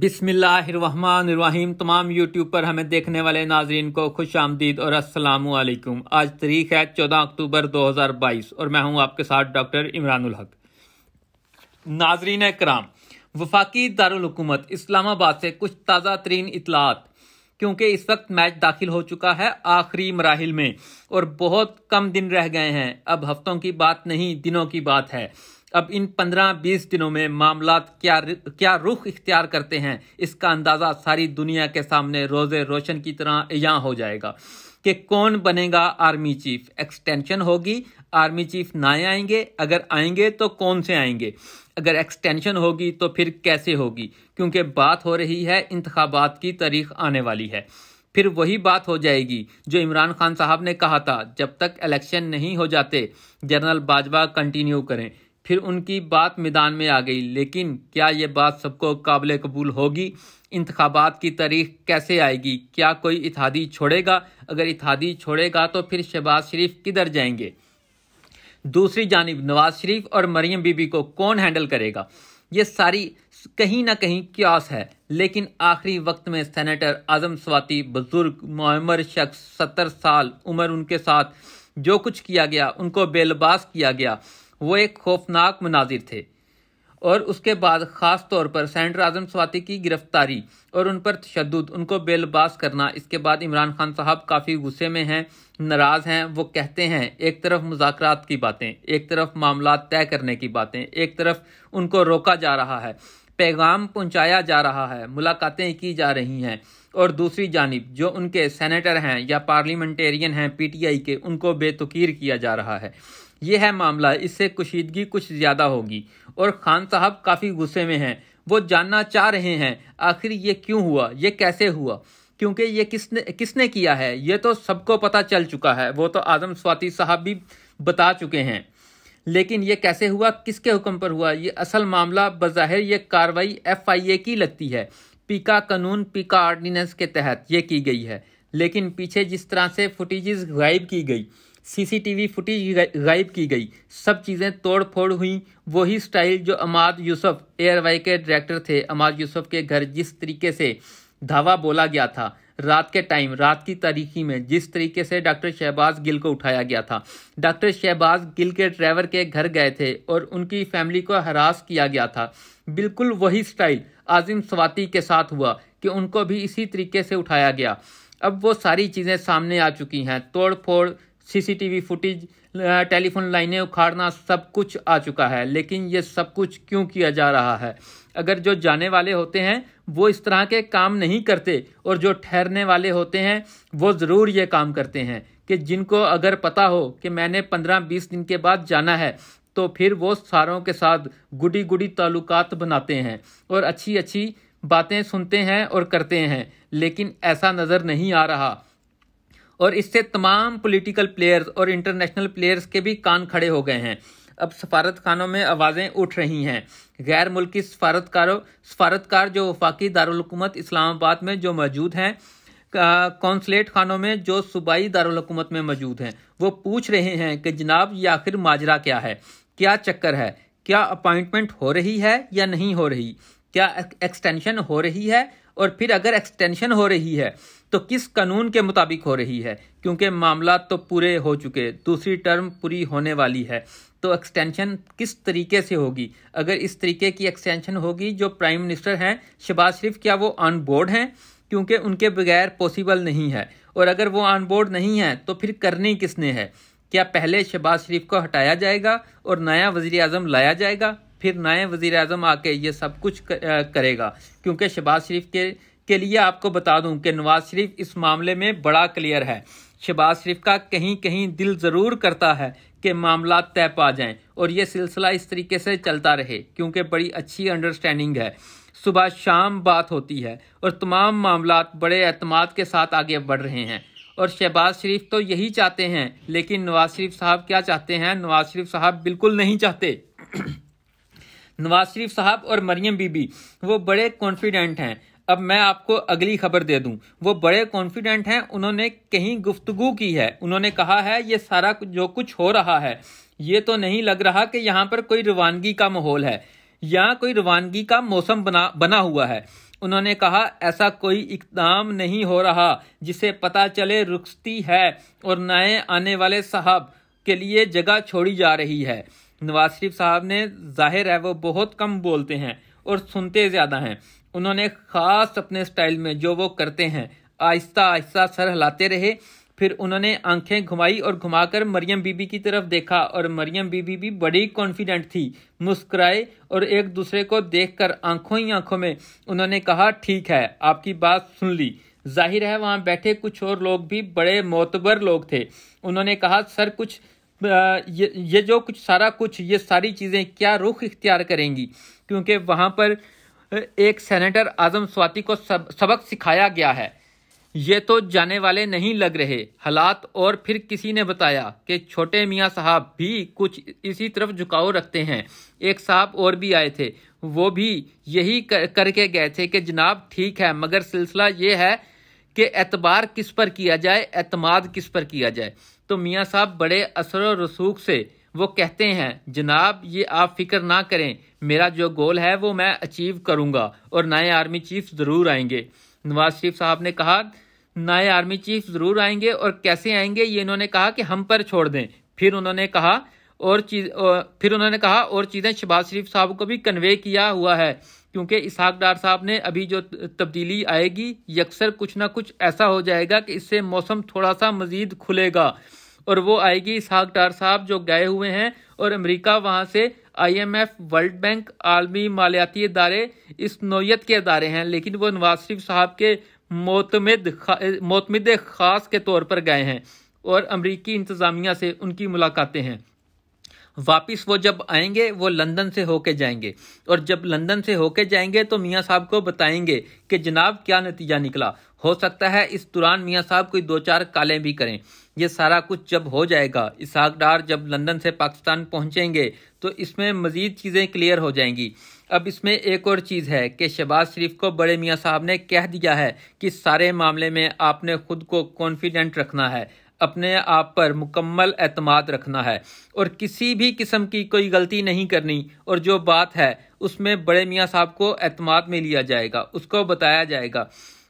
बिस्मिल्लाम तमाम यूट्यूब पर हमें देखने वाले नाजरन को खुश आमदीद और असलम आज तरीक है चौदह अक्टूबर दो हज़ार बाईस और मैं हूँ आपके साथ डॉक्टर इमरान हक नाजरीन कराम वफाकी दारकूमत इस्लामाबाद से कुछ ताज़ा तरीन इतलात क्योंकि इस वक्त मैच दाखिल हो चुका है आखिरी मराहल में और बहुत कम दिन रह गए हैं अब हफ्तों की बात नहीं दिनों की बात है अब इन पंद्रह बीस दिनों में मामला क्या क्या रुख इख्तियार करते हैं इसका अंदाज़ा सारी दुनिया के सामने रोज़े रोशन की तरह यहाँ हो जाएगा कि कौन बनेगा आर्मी चीफ एक्सटेंशन होगी आर्मी चीफ ना आएंगे अगर आएंगे तो कौन से आएंगे अगर एक्सटेंशन होगी तो फिर कैसे होगी क्योंकि बात हो रही है इंतबात की तारीख आने वाली है फिर वही बात हो जाएगी जो इमरान खान साहब ने कहा था जब तक इलेक्शन नहीं हो जाते जनरल बाजवा कंटिन्यू करें फिर उनकी बात मैदान में आ गई लेकिन क्या ये बात सबको काबिल कबूल होगी इंतबात की तारीख कैसे आएगी क्या कोई इतिहादी छोड़ेगा अगर इतिहादी छोड़ेगा तो फिर शहबाज शरीफ किधर जाएंगे दूसरी जानब नवाज शरीफ और मरियम बीबी को कौन हैंडल करेगा ये सारी कहीं ना कहीं क्यास है लेकिन आखिरी वक्त में सेनेटर आजम स्वाति बुजुर्ग मोमर शख्स सत्तर साल उम्र उनके साथ जो कुछ किया गया उनको बेलबास किया गया वो एक खौफनाक मनाजिर थे और उसके बाद ख़ास तौर पर सैंडर आजम स्वाति की गिरफ्तारी और उन पर तशद उनको बेलबास करना इसके बाद इमरान खान साहब काफ़ी गुस्से में हैं नाराज़ हैं वो कहते हैं एक तरफ मुजाकर की बातें एक तरफ मामला तय करने की बातें एक तरफ उनको रोका जा रहा है पैगाम पहुंचाया जा रहा है मुलाकातें की जा रही हैं और दूसरी जानब जो उनके सेनेटर हैं या पार्लियामेंटेरियन हैं आई के उनको बेतकीर किया जा रहा है ये है मामला इससे कुशीदगी कुछ ज़्यादा होगी और खान साहब काफ़ी गुस्से में हैं वो जानना चाह रहे हैं आखिर ये क्यों हुआ ये कैसे हुआ क्योंकि ये किसने किसने किया है ये तो सबको पता चल चुका है वो तो आज़म स्वाति साहब भी बता चुके हैं लेकिन ये कैसे हुआ किसके हुक्म पर हुआ ये असल मामला बज़ाहिर ये कार्रवाई एफआईए की लगती है पीका कानून पीका आर्डीनेंस के तहत ये की गई है लेकिन पीछे जिस तरह से फुटेज गायब की गई सीसीटीवी फुटेज गायब की गई सब चीज़ें तोड़ फोड़ हुई वही स्टाइल जो अमाद यूसुफ एयरवाई के डायरेक्टर थे अमाद यूसुफ के घर जिस तरीके से धावा बोला गया था रात के टाइम रात की तारीखी में जिस तरीके से डॉक्टर शहबाज गिल को उठाया गया था डॉक्टर शहबाज गिल के ड्राइवर के घर गए थे और उनकी फैमिली को हरास किया गया था बिल्कुल वही स्टाइल आजिम स्वाति के साथ हुआ कि उनको भी इसी तरीके से उठाया गया अब वो सारी चीज़ें सामने आ चुकी हैं तोड़ फोड़ सीसीटीवी फुटेज टेलीफोन लाइनें उखाड़ना सब कुछ आ चुका है लेकिन ये सब कुछ क्यों किया जा रहा है अगर जो जाने वाले होते हैं वो इस तरह के काम नहीं करते और जो ठहरने वाले होते हैं वो ज़रूर ये काम करते हैं कि जिनको अगर पता हो कि मैंने पंद्रह बीस दिन के बाद जाना है तो फिर वो सारों के साथ गुडी गुडी ताल्लुकात बनाते हैं और अच्छी अच्छी बातें सुनते हैं और करते हैं लेकिन ऐसा नज़र नहीं आ रहा और इससे तमाम पॉलिटिकल प्लेयर्स और इंटरनेशनल प्लेयर्स के भी कान खड़े हो गए हैं अब सफारत खानों में आवाज़ें उठ रही हैं गैर मुल्की सफारतकारों सफारतकार जो वफाकी दारकूमत इस्लामाबाद में जो मौजूद हैं कौंसलेट खानों में जो सूबाई दारकूमत में मौजूद हैं वो पूछ रहे हैं कि जनाब ये आखिर माजरा क्या है क्या चक्कर है क्या अपॉइंटमेंट हो रही है या नहीं हो रही क्या एक्सटेंशन हो रही है और फिर अगर एक्सटेंशन हो रही है तो किस कानून के मुताबिक हो रही है क्योंकि मामला तो पूरे हो चुके दूसरी टर्म पूरी होने वाली है तो एक्सटेंशन किस तरीके से होगी अगर इस तरीके की एक्सटेंशन होगी जो प्राइम मिनिस्टर हैं शहबाज शरीफ क्या वो ऑन बोर्ड हैं क्योंकि उनके बगैर पॉसिबल नहीं है और अगर वो ऑन बोर्ड नहीं है तो फिर करनी किसने है क्या पहले शहबाज शरीफ को हटाया जाएगा और नया वज़ी अजम लाया जाएगा फिर नए वज़ी अजम आके ये सब कुछ करेगा क्योंकि शहबाज शरीफ के के लिए आपको बता दूं कि नवाज शरीफ इस मामले में बड़ा क्लियर है शहबाज शरीफ का कहीं कहीं दिल ज़रूर करता है कि मामला तय पा जाएं और ये सिलसिला इस तरीके से चलता रहे क्योंकि बड़ी अच्छी अंडरस्टैंडिंग है सुबह शाम बात होती है और तमाम मामला बड़े अतमाद के साथ आगे बढ़ रहे हैं और शहबाज शरीफ तो यही चाहते हैं लेकिन नवाज शरीफ साहब क्या चाहते हैं नवाज शरीफ साहब बिल्कुल नहीं चाहते नवाज शरीफ साहब और मरियम बीबी वो बड़े कॉन्फिडेंट हैं अब मैं आपको अगली खबर दे दूं वो बड़े कॉन्फिडेंट हैं उन्होंने कहीं गुफ्तगु की है उन्होंने कहा है ये सारा जो कुछ हो रहा है ये तो नहीं लग रहा कि यहाँ पर कोई रवानगी का माहौल है यहाँ कोई रवानगी का मौसम बना बना हुआ है उन्होंने कहा ऐसा कोई इकदाम नहीं हो रहा जिसे पता चले रुकती है और नए आने वाले साहब के लिए जगह छोड़ी जा रही है नवाज शरीफ साहब ने जाहिर है वो बहुत कम बोलते हैं और सुनते ज़्यादा हैं उन्होंने ख़ास अपने स्टाइल में जो वो करते हैं आहिस्ता आहिस्ता सर हिलाते रहे फिर उन्होंने आंखें घुमाई और घुमाकर मरियम बीबी की तरफ देखा और मरियम बीबी भी बड़ी कॉन्फिडेंट थी मुस्कुराए और एक दूसरे को देखकर आंखों ही आंखों में उन्होंने कहा ठीक है आपकी बात सुन ली जाहिर है वहाँ बैठे कुछ और लोग भी बड़े मोतबर लोग थे उन्होंने कहा सर कुछ ये ये जो कुछ सारा कुछ ये सारी चीज़ें क्या रुख इख्तियार करेंगी क्योंकि वहाँ पर एक सेनेटर आज़म स्वाति को सब, सबक सिखाया गया है ये तो जाने वाले नहीं लग रहे हालात और फिर किसी ने बताया कि छोटे मियाँ साहब भी कुछ इसी तरफ झुकाव रखते हैं एक साहब और भी आए थे वो भी यही कर, करके गए थे कि जनाब ठीक है मगर सिलसिला ये है कि एतबार किस पर किया जाए एतमाद किस पर किया जाए तो मियाँ साहब बड़े असर और रसूख से वो कहते हैं जनाब ये आप फिक्र ना करें मेरा जो गोल है वो मैं अचीव करूंगा और नए आर्मी चीफ ज़रूर आएंगे नवाज शरीफ साहब ने कहा नए आर्मी चीफ ज़रूर आएंगे और कैसे आएंगे ये इन्होंने कहा कि हम पर छोड़ दें फिर उन्होंने कहा और चीज फिर उन्होंने कहा और चीज़ें शहबाज शरीफ साहब को भी कन्वे किया हुआ है क्योंकि इसहाक डार साहब ने अभी जो तब्दीली आएगी यकसर कुछ ना कुछ ऐसा हो जाएगा कि इससे मौसम थोड़ा सा मज़ीद खुलेगा और वो आएगी इसहाक डार साहब जो गए हुए हैं और अमरीका वहाँ से आईएमएफ वर्ल्ड बैंक आलमी मालियाती इदारे इस नोयत के अदारे हैं लेकिन वो नवाज शरीफ साहब के मोतमद खा, मोतमद ख़ास के तौर पर गए हैं और अमरीकी इंतज़ामिया से उनकी मुलाकातें हैं वापस वो जब आएंगे वो लंदन से होके जाएंगे और जब लंदन से होके जाएंगे तो मियाँ साहब को बताएंगे कि जनाब क्या नतीजा निकला हो सकता है इस दौरान मियाँ साहब कोई दो चार काले भी करें ये सारा कुछ जब हो जाएगा इसहाक डार जब लंदन से पाकिस्तान पहुँचेंगे तो इसमें मज़ीद चीज़ें क्लियर हो जाएंगी अब इसमें एक और चीज़ है कि शहबाज शरीफ को बड़े मियाँ साहब ने कह दिया है कि सारे मामले में आपने खुद को कॉन्फिडेंट रखना है अपने आप पर मुकम्मल अतमाद रखना है और किसी भी किस्म की कोई गलती नहीं करनी और जो बात है उसमें बड़े मियाँ साहब को अतमाद में लिया जाएगा उसको बताया जाएगा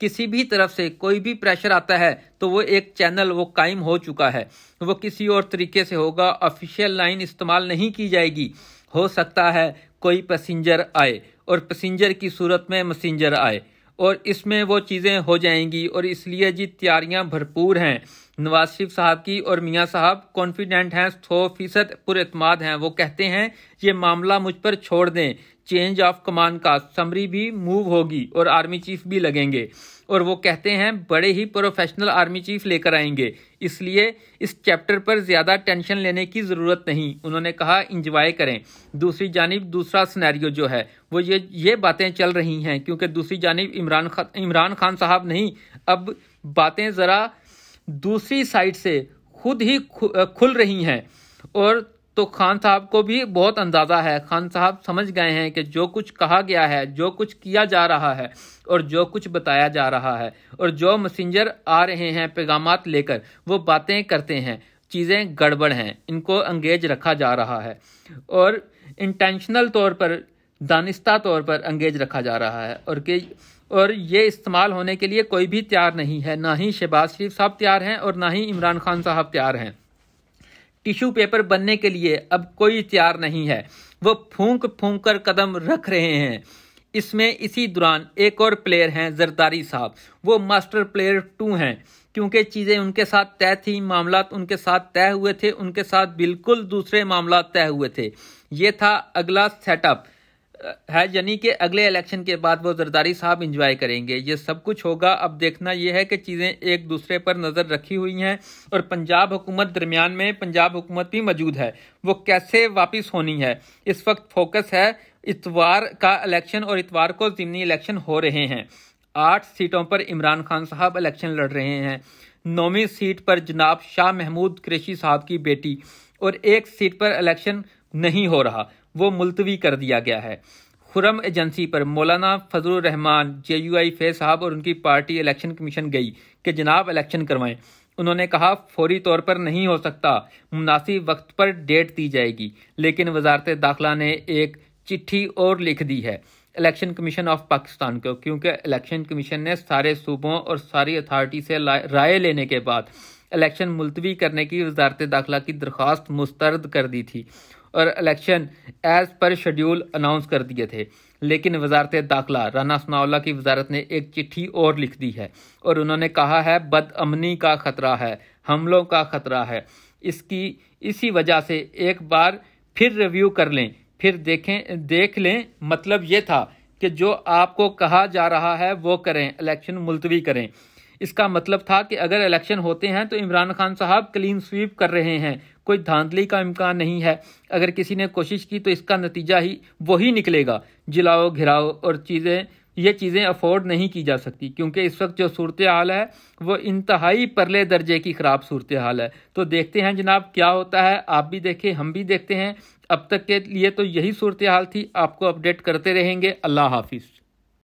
किसी भी तरफ से कोई भी प्रेशर आता है तो वो एक चैनल वो कायम हो चुका है वो किसी और तरीके से होगा ऑफिशियल लाइन इस्तेमाल नहीं की जाएगी हो सकता है कोई पैसेंजर आए और पैसेंजर की सूरत में मैसेंजर आए और इसमें वो चीज़ें हो जाएंगी और इसलिए जी तैयारियां भरपूर हैं नवाज शरीफ साहब की और मियाँ साहब कॉन्फिडेंट हैं सौ फीसद पुरमाद हैं वो कहते हैं ये मामला मुझ पर छोड़ दें चेंज ऑफ कमान का समरी भी मूव होगी और आर्मी चीफ भी लगेंगे और वो कहते हैं बड़े ही प्रोफेशनल आर्मी चीफ लेकर आएंगे इसलिए इस चैप्टर पर ज़्यादा टेंशन लेने की ज़रूरत नहीं उन्होंने कहा इंजॉय करें दूसरी जानब दूसरा स्नैरियो जो है वो ये ये बातें चल रही हैं क्योंकि दूसरी जानब इमरान खान इमरान खान साहब नहीं अब बातें ज़रा दूसरी साइड से खुद ही खुल रही हैं और तो खान साहब को भी बहुत अंदाज़ा है खान साहब समझ गए हैं कि जो कुछ कहा गया है जो कुछ किया जा रहा है और जो कुछ बताया जा रहा है और जो मैसेंजर आ रहे हैं पैगाम लेकर वो बातें करते हैं चीज़ें गड़बड़ हैं इनको अंगेज रखा जा रहा है और इंटेंशनल तौर पर दानिस्ता तौर पर अंगेज रखा जा रहा है और कि और ये इस्तेमाल होने के लिए कोई भी तैयार नहीं है ना ही शहबाज शरीफ साहब तैयार हैं और ना ही इमरान खान साहब तैयार हैं टिश्यू पेपर बनने के लिए अब कोई तैयार नहीं है वो फूंक फूंक कर कदम रख रहे हैं इसमें इसी दौरान एक और प्लेयर हैं जरदारी साहब वो मास्टर प्लेयर टू हैं क्योंकि चीज़ें उनके साथ तय थी मामला उनके साथ तय हुए थे उनके साथ बिल्कुल दूसरे मामला तय हुए थे ये था अगला सेटअप है यानी कि अगले इलेक्शन के बाद वो जरदारी साहब इंजॉय करेंगे ये सब कुछ होगा अब देखना यह है कि चीज़ें एक दूसरे पर नज़र रखी हुई हैं और पंजाब हुकूमत दरमियान में पंजाब हुकूमत भी मौजूद है वो कैसे वापस होनी है इस वक्त फोकस है इतवार का इलेक्शन और इतवार को जिमनी इलेक्शन हो रहे हैं आठ सीटों पर इमरान खान साहब इलेक्शन लड़ रहे हैं नौवीं सीट पर जनाब शाह महमूद क्रेशी साहब की बेटी और एक सीट पर इलेक्शन नहीं हो रहा वो मुलतवी कर दिया गया है खुरम एजेंसी पर मौलाना फजल रहमान जे यू आई फे साहब और उनकी पार्टी इलेक्शन कमीशन गई कि जनाब इलेक्शन करवाएं उन्होंने कहा फौरी तौर पर नहीं हो सकता मुनासिब वक्त पर डेट दी जाएगी लेकिन वजारत दाखिला ने एक चिट्ठी और लिख दी है इलेक्शन कमीशन ऑफ पाकिस्तान को क्योंकि इलेक्शन कमीशन ने सारे सूबों और सारी अथॉरिटी से राय लेने के बाद इलेक्शन मुलतवी करने की वजारत दाखिला की दरख्वास्त मुस्तरद कर दी थी और election as per schedule announce कर दिए थे लेकिन वजारत दाखिला राना सनाउल्ला की वजारत ने एक चिट्ठी और लिख दी है और उन्होंने कहा है बदअमनी का ख़तरा है हमलों का ख़तरा है इसकी इसी वजह से एक बार फिर रिव्यू कर लें फिर देखें देख लें मतलब ये था कि जो आपको कहा जा रहा है वो करें इलेक्शन मुलतवी करें इसका मतलब था कि अगर इलेक्शन होते हैं तो इमरान खान साहब क्लीन स्वीप कर रहे हैं कोई धांधली का इम्कान नहीं है अगर किसी ने कोशिश की तो इसका नतीजा ही वही निकलेगा जिलाओ घिराओ और चीज़ें ये चीज़ें अफोर्ड नहीं की जा सकती क्योंकि इस वक्त जो सूरत हाल है वो इंतहाई परले दर्जे की ख़राब सूरत हाल है तो देखते हैं जनाब क्या होता है आप भी देखें हम भी देखते हैं अब तक के लिए तो यही सूरत हाल थी आपको अपडेट करते रहेंगे अल्लाह हाफिज़